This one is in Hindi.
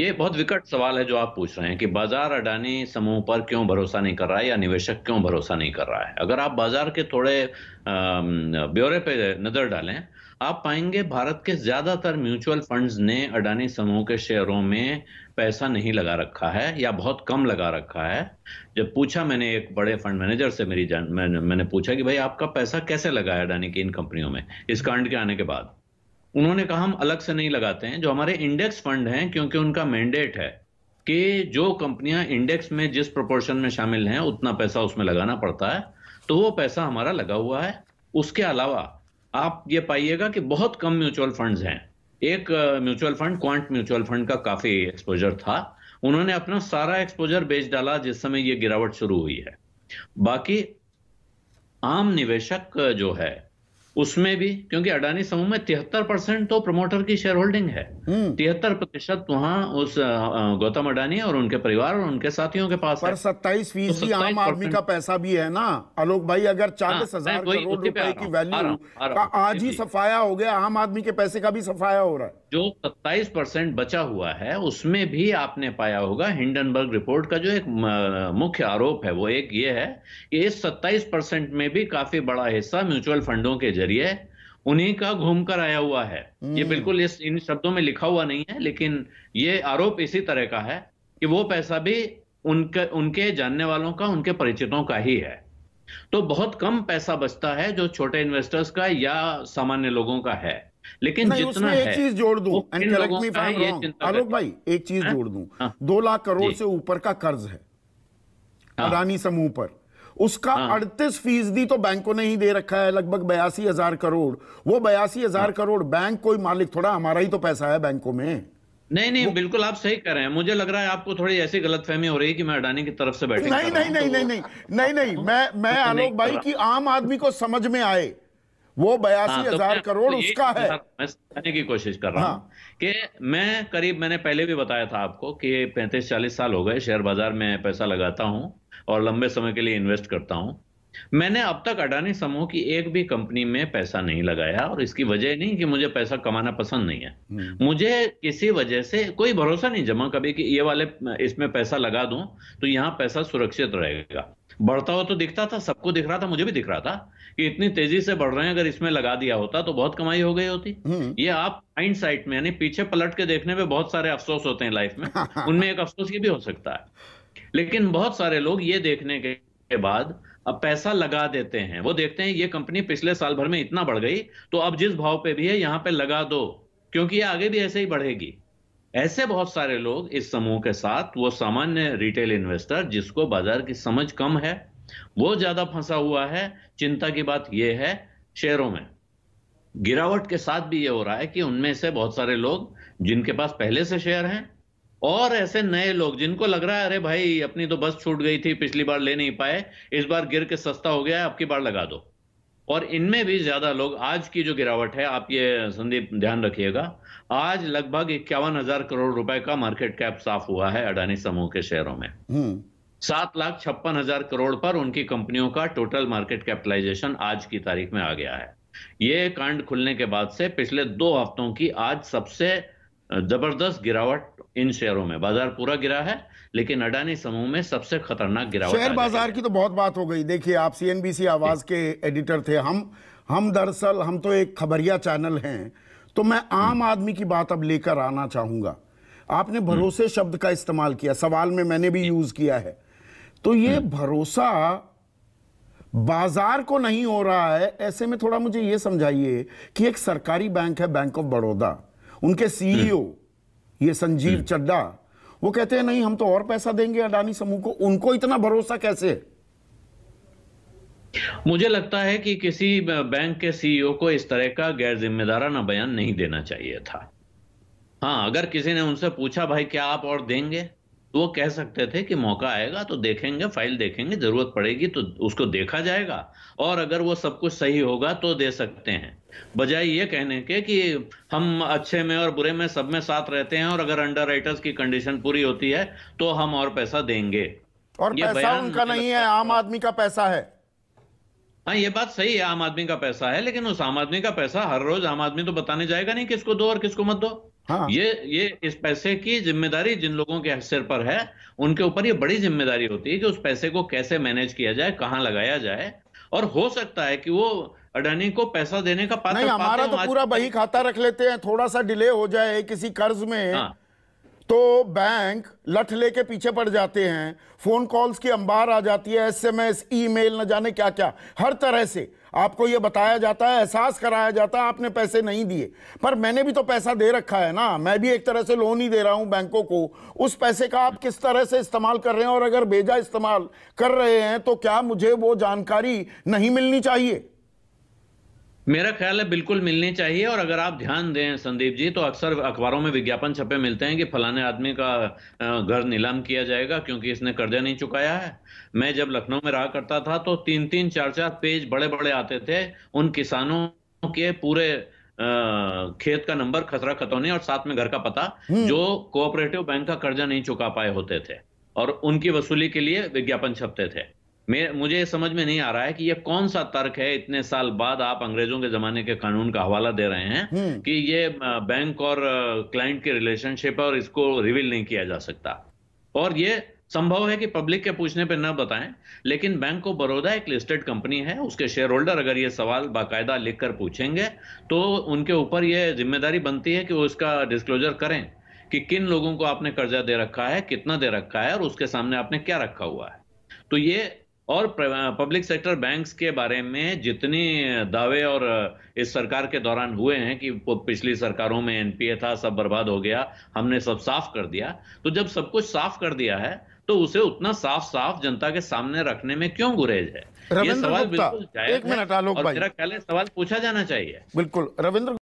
ये बहुत विकट सवाल है जो आप पूछ रहे हैं कि बाजार अडानी समूह पर क्यों भरोसा नहीं कर रहा है या निवेशक क्यों भरोसा नहीं कर रहा है अगर आप बाजार के थोड़े ब्यौरे पे नजर डालें आप पाएंगे भारत के ज्यादातर म्यूचुअल फंड्स ने अडानी समूह के शेयरों में पैसा नहीं लगा रखा है या बहुत कम लगा रखा है जब पूछा मैंने एक बड़े फंड मैनेजर से मेरी जान मैंने पूछा कि भाई आपका पैसा कैसे लगा है अडानी की इन कंपनियों में इस कांड के आने के बाद उन्होंने कहा हम अलग से नहीं लगाते हैं जो हमारे इंडेक्स फंड हैं क्योंकि उनका मैंडेट है कि जो कंपनियां इंडेक्स में जिस प्रोपोर्शन में शामिल हैं उतना पैसा उसमें लगाना पड़ता है तो वो पैसा हमारा लगा हुआ है उसके अलावा आप ये पाइएगा कि बहुत कम म्यूचुअल फंड्स हैं एक mutual fund Quant mutual fund का काफी एक्सपोजर था उन्होंने अपना सारा एक्सपोजर बेच डाला जिस समय ये गिरावट शुरू हुई है बाकी आम निवेशक जो है उसमें भी क्योंकि अडानी समूह में तिहत्तर परसेंट तो प्रमोटर की शेयर होल्डिंग है हम्म। तिहत्तर प्रतिशत वहाँ उस गौतम अडानी और उनके परिवार और उनके साथियों के पास पर सत्ताईस फीसदी तो आम आदमी का पैसा भी है ना आलोक भाई अगर हाँ, चालीस हजार करोड़ रुपए की वैल्यू का आज ही सफाया हो गया आम आदमी के पैसे का भी सफाया हो रहा है जो सत्ताईस परसेंट बचा हुआ है उसमें भी आपने पाया होगा हिंडनबर्ग रिपोर्ट का जो एक मुख्य आरोप है वो एक ये है कि इस सत्ताईस परसेंट में भी काफी बड़ा हिस्सा म्यूचुअल फंडों के जरिए जरिए उन्हीं का घूमकर आया हुआ है ये हम्म। बिल्कुल इस इन शब्दों में लिखा हुआ नहीं है लेकिन ये आरोप इसी तरह का है कि वो पैसा भी उनके उनके जानने वालों का उनके परिचितों का ही है तो बहुत कम पैसा बचता है जो छोटे इन्वेस्टर्स का या सामान्य लोगों का है लेकिन जितना एक चीज जोड़ दू आलोक भाई एक चीज जोड़ दू हाँ। दो लाख करोड़ से ऊपर का कर्ज है हाँ। समूह पर उसका हाँ। अड़तीस फीसदी तो बैंकों ने ही दे रखा है लगभग बयासी हजार करोड़ वो बयासी हजार हाँ। करोड़ बैंक कोई मालिक थोड़ा हमारा ही तो पैसा है बैंकों में नहीं नहीं बिल्कुल आप सही कर रहे हैं मुझे लग रहा है आपको थोड़ी ऐसी गलतफहमी हो रही है कि मैं अडानी की तरफ से बैठे नहीं नहीं नहीं नहीं नहीं नहीं नहीं तो मैं मैं तो आलोक भाई की आम आदमी को समझ में आए वो बयासी हजार हाँ, तो करोड़ उसका है हाँ, मैं समझाने की कोशिश कर रहा हूँ कि मैं करीब मैंने पहले भी बताया था आपको कि पैंतीस चालीस साल हो गए शेयर बाजार में पैसा लगाता हूँ और लंबे समय के लिए इन्वेस्ट करता हूं मैंने अब तक अडानी समूह की एक भी कंपनी में पैसा नहीं लगाया और इसकी वजह नहीं कि मुझे पैसा कमाना पसंद नहीं है नहीं। हम्म। मुझे किसी वजह से कोई भरोसा नहीं जमा कभी कि ये वाले इसमें पैसा लगा दूं तो यहाँ पैसा सुरक्षित रहेगा बढ़ता हुआ तो दिखता था सबको दिख रहा था मुझे भी दिख रहा था कि इतनी तेजी से बढ़ रहे हैं अगर इसमें लगा दिया होता तो बहुत कमाई हो गई होती हम्म। ये आप माइंड साइट में यानी पीछे पलट के देखने में बहुत सारे अफसोस होते हैं लाइफ में उनमें एक अफसोस ये भी हो सकता है लेकिन बहुत सारे लोग ये देखने के बाद अब पैसा लगा देते हैं वो देखते हैं ये कंपनी पिछले साल भर में इतना बढ़ गई तो अब जिस भाव पे भी है यहाँ पे लगा दो क्योंकि ये आगे भी ऐसे ही बढ़ेगी ऐसे बहुत सारे लोग इस समूह के साथ वो सामान्य रिटेल इन्वेस्टर जिसको बाजार की समझ कम है वो ज्यादा फंसा हुआ है चिंता की बात यह है शेयरों में गिरावट के साथ भी ये हो रहा है कि उनमें से बहुत सारे लोग जिनके पास पहले से शेयर हैं और ऐसे नए लोग जिनको लग रहा है अरे भाई अपनी तो बस छूट गई थी पिछली बार ले नहीं पाए इस बार गिर के सस्ता हो गया है आपकी बार लगा दो और इनमें भी ज्यादा लोग आज की जो गिरावट है आप ये संदीप ध्यान रखिएगा आज लगभग इक्यावन हजार करोड़ रुपए का मार्केट कैप साफ हुआ है अडानी समूह के शेयरों में हम्म। सात लाख छप्पन हजार करोड़ पर उनकी कंपनियों का टोटल मार्केट कैपिटलाइजेशन आज की तारीख में आ गया है ये कांड खुलने के बाद से पिछले दो हफ्तों की आज सबसे जबरदस्त गिरावट इन शेयरों में बाजार पूरा गिरा है लेकिन अडानी समूह में सबसे खतरनाक गिरावट शेयर बाजार की तो बहुत बात हो गई देखिए आप सीएनबीसी आवाज के एडिटर थे हम हम दरअसल हम तो एक खबरिया चैनल हैं तो मैं आम हम्म। आदमी की बात अब लेकर आना चाहूंगा आपने हम्म। भरोसे शब्द का इस्तेमाल किया सवाल में मैंने भी यूज किया है तो ये हम्म। भरोसा बाजार को नहीं हो रहा है ऐसे में थोड़ा मुझे ये समझाइए कि एक सरकारी बैंक है बैंक ऑफ बड़ौदा उनके सीईओ ये संजीव हम्म। चड्डा वो कहते हैं नहीं हम तो और पैसा देंगे अडानी समूह को उनको इतना भरोसा कैसे मुझे लगता है कि किसी बैंक के सीईओ e को इस तरह का गैर जिम्मेदाराना बयान नहीं देना चाहिए था हाँ अगर किसी ने उनसे पूछा भाई क्या आप और देंगे तो वो कह सकते थे कि मौका आएगा तो देखेंगे फाइल देखेंगे जरूरत पड़ेगी तो उसको देखा जाएगा और अगर वो सब कुछ सही होगा तो दे सकते हैं बजाय ये कहने के कि हम अच्छे में और बुरे में सब में साथ रहते हैं और अगर अंडर की कंडीशन पूरी होती है तो हम और पैसा देंगे और पैसा उनका नहीं है आम आदमी का पैसा है हाँ ये बात सही है आम आदमी का पैसा है लेकिन उस आम आदमी का पैसा हर रोज आम आदमी तो बताने जाएगा नहीं किसको दो और किसको मत दो हाँ। ये ये इस पैसे की जिम्मेदारी जिन लोगों के सिर पर है उनके ऊपर ये बड़ी जिम्मेदारी होती है कि उस पैसे को कैसे मैनेज किया जाए कहाँ लगाया जाए और हो सकता है कि वो अडानी को पैसा देने का पात्र नहीं हमारा तो पूरा बही खाता रख लेते हैं थोड़ा सा डिले हो जाए किसी कर्ज में हाँ। तो बैंक लठ लेके पीछे पड़ जाते हैं फोन कॉल्स की अंबार आ जाती है एसएमएस ईमेल न जाने क्या क्या हर तरह से आपको यह बताया जाता है एहसास कराया जाता है आपने पैसे नहीं दिए पर मैंने भी तो पैसा दे रखा है ना मैं भी एक तरह से लोन ही दे रहा हूं बैंकों को उस पैसे का आप किस तरह से इस्तेमाल कर रहे हैं और अगर भेजा इस्तेमाल कर रहे हैं तो क्या मुझे वो जानकारी नहीं मिलनी चाहिए मेरा ख्याल है बिल्कुल मिलनी चाहिए और अगर आप ध्यान दें संदीप जी तो अक्सर अखबारों में विज्ञापन छपे मिलते हैं कि फलाने आदमी का घर नीलाम किया जाएगा क्योंकि इसने कर्जा नहीं चुकाया है मैं जब लखनऊ में रहा करता था तो तीन तीन चार चार पेज बड़े बड़े आते थे उन किसानों के पूरे खेत का नंबर खतरा खतौनी और साथ में घर का पता हम्म। जो कोऑपरेटिव बैंक का कर्जा नहीं चुका पाए होते थे और उनकी वसूली के लिए विज्ञापन छपते थे मुझे समझ में नहीं आ रहा है कि ये कौन सा तर्क है इतने साल बाद आप अंग्रेजों के जमाने के कानून का हवाला दे रहे हैं हम्म। कि ये बैंक और क्लाइंट के रिलेशनशिप है और इसको रिवील नहीं किया जा सकता और ये संभव है कि पब्लिक के पूछने पर न बताएं लेकिन बैंक ऑफ बड़ौदा एक लिस्टेड कंपनी है उसके शेयर होल्डर अगर ये सवाल बाकायदा लिखकर पूछेंगे तो उनके ऊपर ये जिम्मेदारी बनती है कि वो इसका डिस्क्लोजर करें कि किन लोगों को आपने कर्जा दे रखा है कितना दे रखा है और उसके सामने आपने क्या रखा हुआ है तो ये और पब्लिक सेक्टर बैंक्स के बारे में जितने दावे और इस सरकार के दौरान हुए हैं कि पिछली सरकारों में एनपीए था सब बर्बाद हो गया हमने सब साफ कर दिया तो जब सब कुछ साफ कर दिया है तो उसे उतना साफ साफ जनता के सामने रखने में क्यों गुरेज है ये सवाल बिल्कुल एक मिनट आलोक भाई मेरा सवाल पूछा जाना चाहिए बिल्कुल रविंद्र